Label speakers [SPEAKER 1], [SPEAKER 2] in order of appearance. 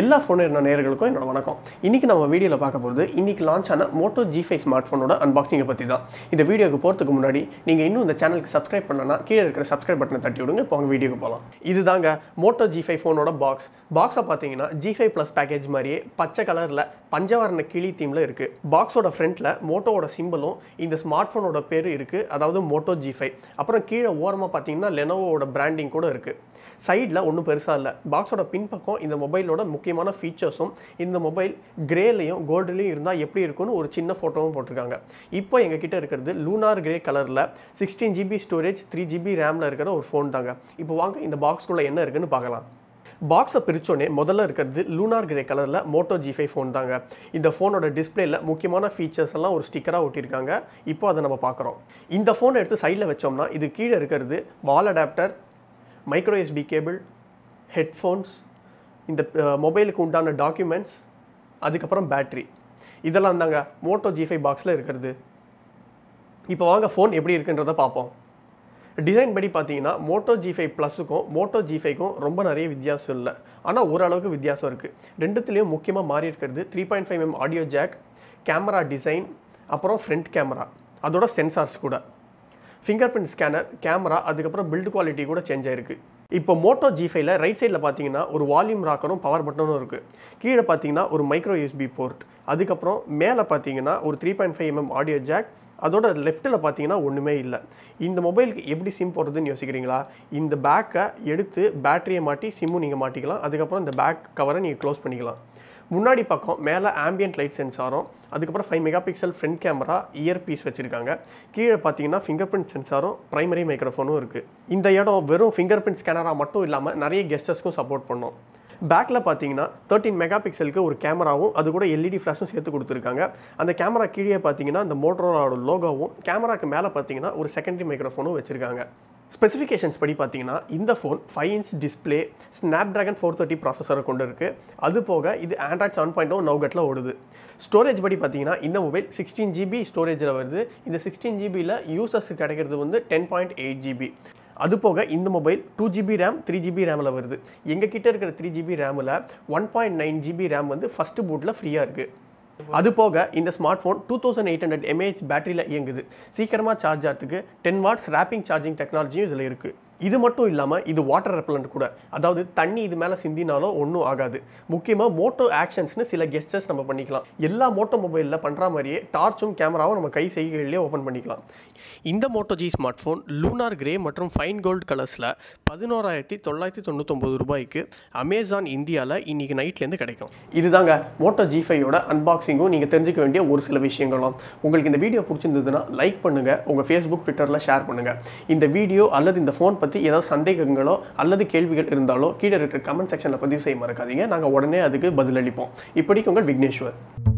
[SPEAKER 1] எல்லா ஃபோனும் என்ன நேர்களுக்கும் என்னோட வணக்கம் இன்றைக்கி நம்ம வீடியோவில் பார்க்க போகிறது இன்னைக்கு லான்ச் ஆன மோட்டோ ஜி ஃபைவ் ஸ்மார்ட் ஃபோனோட அன்பாக்சிங்கை பற்றி தான் இந்த வீடியோக்கு போகிறதுக்கு முன்னாடி நீங்கள் இன்னும் இந்த சேனலுக்கு சப்ஸ்கிரைப் பண்ணனா கீழே இருக்கிற சப்ஸ்கிரைப் பட்டனை தட்டி விடுங்க இப்போ உங்கள் வீடியோக்கு போகலாம் இது தாங்க மோட்டோ ஜி ஃபைவ் ஃபோனோட பாக்ஸ் பாக்ஸை பார்த்தீங்கன்னா ஜி ஃபைவ் ப்ளஸ் பேக்கேஜ் மாதிரியே பச்சை கலரில் பஞ்சவரண கிளி தீமில் இருக்குது பாக்ஸோட ஃப்ரண்ட்டில் மோட்டோவோட சிம்பிளும் இந்த ஸ்மார்ட் ஃபோனோட பேர் இருக்குது அதாவது மோட்டோ ஜி ஃபைவ் அப்புறம் கீழே ஓரமாக பார்த்தீங்கன்னா லெனோவோட பிராண்டிங் கூட இருக்குது சைடில் ஒன்றும் பெருசாக இல்லை பாக்ஸோட பின்பக்கம் இந்த மொபைலோட முக்கியமான ஃபீச்சர்ஸும் இந்த மொபைல் கிரேலையும் கோல்டுலேயும் இருந்தால் எப்படி இருக்கும்னு ஒரு சின்ன ஃபோட்டோவும் போட்டிருக்காங்க இப்போ எங்ககிட்ட இருக்கிறது லூனார் கிரே கலரில் sixteen GB storage three GB ரேமில் இருக்கிற ஒரு ஃபோன் தாங்க இப்போ வாங்க இந்த பாக்ஸ்குள்ளே என்ன இருக்குன்னு பார்க்கலாம் பாக்ஸை பிரித்தோடனே முதல்ல இருக்கிறது லூனார் கிரே கலரில் மோட்டோ ஜி ஃபைவ் ஃபோன் தாங்க இந்த ஃபோனோட டிஸ்பிளேயில் முக்கியமான ஃபீச்சர்ஸ் எல்லாம் ஒரு ஸ்டிக்கராக ஒட்டியிருக்காங்க இப்போ அதை நம்ம பார்க்குறோம் இந்த ஃபோனை எடுத்து சைடில் வச்சோம்னா இது கீழே இருக்கிறது wall adapter micro USB cable headphones இந்த மொபைலுக்கு உண்டான டாக்குமெண்ட்ஸ் அதுக்கப்புறம் பேட்ரி இதெல்லாம் தாங்க மோட்டோ ஜிஃபை பாக்ஸில் இருக்கிறது இப்போ வாங்க ஃபோன் எப்படி இருக்குன்றதை பார்ப்போம் டிசைன் படி பார்த்தீங்கன்னா மோட்டோ ஜிஃபை ப்ளஸுக்கும் மோட்டோ ஜிஃபைக்கும் ரொம்ப நிறைய வித்தியாசம் இல்லை ஆனால் ஓரளவுக்கு வித்தியாசம் இருக்குது ரெண்டுத்துலேயும் முக்கியமாக மாறி இருக்கிறது three point five M audio jack camera design அப்புறம் ஃப்ரண்ட் கேமரா அதோட சென்சார்ஸ் கூட ஃபிங்கர் பிரிண்ட் ஸ்கேனர் கேமரா அதுக்கப்புறம் பில்ட் குவாலிட்டி கூட சேஞ்ச் ஆயிருக்கு இப்போ மோட்டோ ஜி ஃபைவ்ல ரைட் சைடில் பார்த்தீங்கன்னா ஒரு வால்யூம் ராக்கரும் பவர் பட்டனும் இருக்குது கீழே பார்த்தீங்கன்னா ஒரு மைக்ரோ யூஸ்பி போர்ட் அதுக்கப்புறம் மேலே பார்த்தீங்கன்னா ஒரு three point five mm audio jack அதோட லெஃப்ட்டில் பார்த்தீங்கன்னா ஒன்றுமே இல்லை இந்த மொபைலுக்கு எப்படி சிம் போடுறதுன்னு யோசிக்கிறீங்களா இந்த பேக்கை எடுத்து பேட்டரியை மாட்டி சிம்மும் நீங்கள் மாட்டிக்கலாம் அதுக்கப்புறம் இந்த பேக் கவரை நீங்கள் க்ளோஸ் பண்ணிக்கலாம் முன்னாடி பக்கம் மேலே ஆம்பியன்ட் லைட் சென்சாரும் அதுக்கப்புறம் five mega pixel front camera ear piece வச்சுருக்காங்க கீழே பார்த்தீங்கன்னா ஃபிங்கர் பிரிண்ட் சென்சாரும் ப்ரைமரி மைக்ரோஃபோனும் இருக்குது இந்த இடம் வெறும் ஃபிங்கர் பிரிண்ட் ஸ்கேனராக மட்டும் இல்லாமல் நிறைய கெஸ்டர்ஸ்க்கும் சப்போர்ட் பண்ணோம் பேக்கில் பார்த்தீங்கன்னா தேர்ட்டின் மெகா பிக்சலுக்கு ஒரு கேமராவும் அது கூட எல்இடி ஃப்ளாஷும் e சேர்த்து கொடுத்துருக்காங்க அந்த கேமரா கீழே பார்த்தீங்கன்னா அந்த மோட்டரோட லோகோவும் கேமராக்கு மேலே பார்த்தீங்கன்னா ஒரு செகண்டரி மைக்ரோஃபோனும் வச்சுருக்காங்க ஸ்பெசிஃபிகேஷன்ஸ் படி பார்த்தீங்கன்னா இந்த phone five inch display snap dragon four thirty ப்ராசஸரை கொண்டு இருக்குது அது போக இது ஆண்ட்ராய்ட் செவன் பாயிண்ட் ஒன் நவுகட்டில் ஓடுது ஸ்டோரேஜ் படி பார்த்தீங்கன்னா இந்த மொபைல் சிக்ஸ்டீன் ஜிபி ஸ்டோரேஜில் வருது இந்த சிக்ஸ்டீன் ஜிபியில் யூசர்ஸ் கிடைக்கிறது வந்து டென் பாயிண்ட் எயிட் ஜிபி அது போக இந்த mobile two GB RAM three GB ரேமில் வருது எங்கள் கிட்டே இருக்கிற த்ரீ ஜிபி ரேமில் one point nine GB RAM வந்து ஃபஸ்ட்டு பூட்டில் ஃப்ரீயாக இருக்குது அது போக இந்த smart phone two thousand eight hundred mAh பேட்டரியில் இயங்குது சீக்கிரமாக சார்ஜ் ஆகிறதுக்கு டென் வாட்ஸ் ரேப்பிங் சார்ஜிங் டெக்னாலஜியும் இதில் இருக்குது இது மட்டும் இல்லாமல் இது வாட்டர் ரெப்பலண்ட் கூட அதாவது தண்ணி இது மேலே சிந்தினாலும் ஒன்றும் ஆகாது முக்கியமாக மோட்டோ ஆக்ஷன்ஸ்னு சில கெஸ்டர்ஸ் நம்ம பண்ணிக்கலாம் எல்லா மோட்டோ மொபைலில் பண்ணுற மாதிரியே டார்ச்சும் கேமராவும் நம்ம கை செய்கைகளிலே ஓப்பன் பண்ணிக்கலாம் இந்த Moto G smart phone lunar grey மற்றும் ஃபைன் கோல்டு கலர்ஸில் பதினோராயிரத்தி தொள்ளாயிரத்தி தொண்ணூத்தொம்பது ரூபாய்க்கு அமேசான் இந்தியாவில் இன்றைக்கி நைட்லேருந்து கிடைக்கும் இதுதாங்க மோட்டோ ஜி ஃபைவோட அன்பாக்சிங்கும் நீங்கள் தெரிஞ்சுக்க வேண்டிய ஒரு சில விஷயங்களும் உங்களுக்கு இந்த வீடியோ பிடிச்சிருந்ததுன்னா லைக் பண்ணுங்கள் உங்கள் ஃபேஸ்புக் ட்விட்டரில் ஷேர் பண்ணுங்கள் இந்த வீடியோ அல்லது இந்த ஃபோன் பற்றி பற்றி ஏதாவது சந்தேகங்களோ அல்லது கேள்விகள் இருந்தாலோ கீழே இருக்கிற கமெண்ட் செக்ஷனில் பதிவு செய்ய மறக்காதீங்க நாங்கள் உடனே அதுக்கு பதிலளிப்போம் இப்படிக்கு உங்கள் விக்னேஸ்வர்